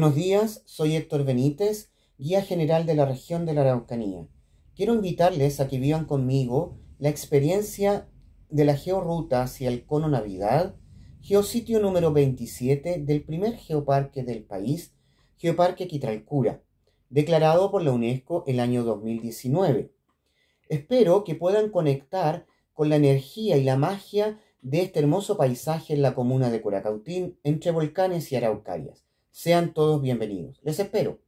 Buenos días, soy Héctor Benítez, guía general de la región de la Araucanía. Quiero invitarles a que vivan conmigo la experiencia de la georuta hacia el Cono Navidad, geositio número 27 del primer geoparque del país, Geoparque Quitralcura, declarado por la UNESCO el año 2019. Espero que puedan conectar con la energía y la magia de este hermoso paisaje en la comuna de Curacautín, entre volcanes y araucarias sean todos bienvenidos. Les espero.